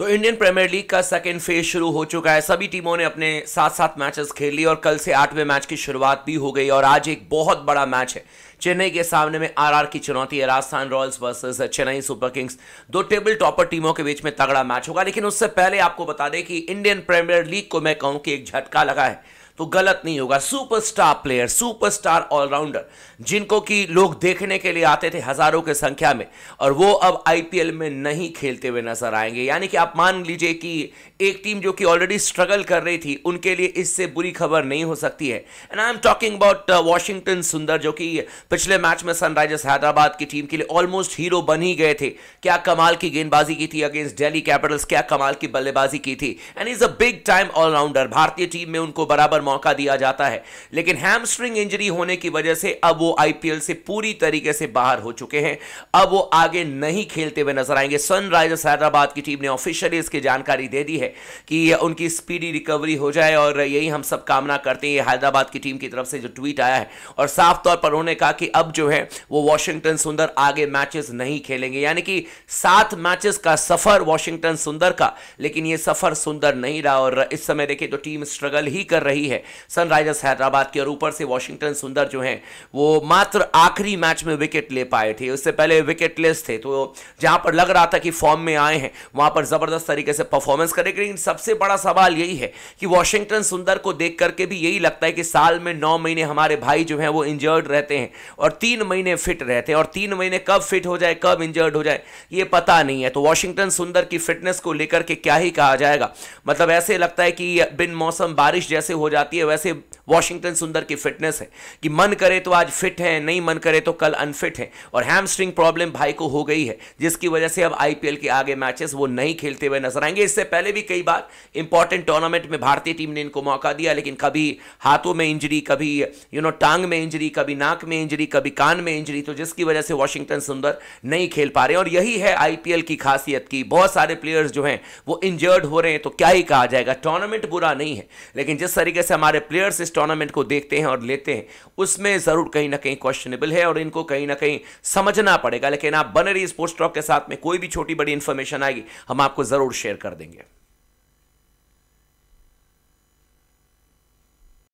तो Indian Premier League का second phase शुरू हो चुका है सभी टीमों ने अपने सात सात मैचेस खेल लिए और कल से आठवें मैच की शुरुआत भी हो गई और आज एक बहुत बड़ा मैच है चेन्नई के सामने में आरआर की चुनौती है Rajasthan Royals versus Chennai Super Kings दो टेबल टॉपर टीमों के बीच में तगड़ा मैच होगा लेकिन उससे पहले आपको बता दें कि इंडियन प्रीमियर लीग को मैं कहूं कि एक झटका लगा है तो गलत नहीं होगा सुपरस्टार प्लेयर सुपरस्टार ऑलराउंडर जिनको कि लोग देखने के लिए आते थे हजारों के संख्या में और वो अब आईपीएल में नहीं खेलते हुए नजर आएंगे यानी कि आप मान लीजिए कि एक टीम जो कि ऑलरेडी स्ट्रगल कर रही थी उनके लिए इससे बुरी खबर नहीं हो सकती है and I am talking about Washington Sundar जो कि पिछले मैच में सनराइजर्स हैदराबाद की टीम के लिए ऑलमोस्ट हीरो बन ही गए थे क्या कमाल की गेंदबाजी की थी अगेंस्ट डेली कैपिटल्स क्या कमाल की बल्लेबाजी की थी and is a big time all rounder भारतीय टीम में उनको बराबर मौका दिया जाता है लेकिन हैमस्ट्रिंग इंजरी होने की वजह से अब वो आईपीएल से पूरी तरीके से बाहर हो चुके हैं अब वो आगे नहीं खेलते हुए नजर आएंगे सनराइजर्स हैदराबाद की टीम ने ऑफिशियली इसकी जानकारी दे दी है कि उनकी स्पीडी रिकवरी हो जाए और यही हम सब कामना करते हैं हैदराबाद की टीम की तरफ से जो ट्वीट आया है और साफ तौर पर उन्होंने कहा कि अब जो है वो वॉशिंगटन सुंदर आगे मैचेस नहीं खेलेंगे यानी कि सात मैचेस का सफर वॉशिंगटन सुंदर का लेकिन ये सफर सुंदर नहीं रहा और इस समय देखिए तो टीम स्ट्रगल ही कर रही है है सनराइजर्स हैदराबाद की और ऊपर से वॉशिंगटन सुंदर जो हैं वो मात्र आखिरी मैच में विकेट ले पाए थे उससे पहले विकेटलेस थे तो जहां पर लग रहा था कि फॉर्म में आए हैं वहां पर ज़बरदस्त तरीके से परफॉर्मेंस करेंगे लेकिन सबसे बड़ा सवाल यही है कि वॉशिंगटन सुंदर को देख करके भी यही लगता है कि साल में नौ महीने हमारे भाई जो हैं वो इंजर्ड रहते हैं और तीन महीने फिट रहते हैं और तीन महीने कब फिट हो जाए कब इंजर्ड हो जाए ये पता नहीं है तो वॉशिंगटन सुंदर की फिटनेस को लेकर के क्या ही कहा जाएगा मतलब ऐसे लगता है कि बिन मौसम बारिश जैसे हो जाए जाती है वैसे वॉशिंगटन सुंदर की फिटनेस है कि मन करे तो आज फिट है नहीं मन करे तो कल अनफिट है और हैमस्ट्रिंग प्रॉब्लम भाई को हो गई है जिसकी वजह से अब आईपीएल के आगे मैचेस वो नहीं खेलते हुए नजर आएंगे इससे पहले भी कई बार इंपॉर्टेंट टूर्नामेंट में भारतीय टीम ने इनको मौका दिया लेकिन कभी हाथों में इंजरी कभी यू नो टांग में इंजरी कभी नाक में इंजरी कभी कान में इंजरी तो जिसकी वजह से वॉशिंगटन सुंदर नहीं खेल पा रहे और यही है आईपीएल की खासियत की बहुत सारे प्लेयर्स जो हैं वो इंजर्ड हो रहे हैं तो क्या ही कहा जाएगा टूर्नामेंट बुरा नहीं है लेकिन जिस तरीके से जैसे हमारे प्लेयर्स इस टूर्नामेंट को देखते हैं और लेते हैं उसमें ज़रूर कहीं ना कहीं क्वेश्चनेबल है और इनको कहीं ना कहीं समझना पड़ेगा लेकिन आप बने रही स्पोर्ट्स टॉक के साथ में कोई भी छोटी बड़ी इन्फॉर्मेशन आएगी हम आपको ज़रूर शेयर कर देंगे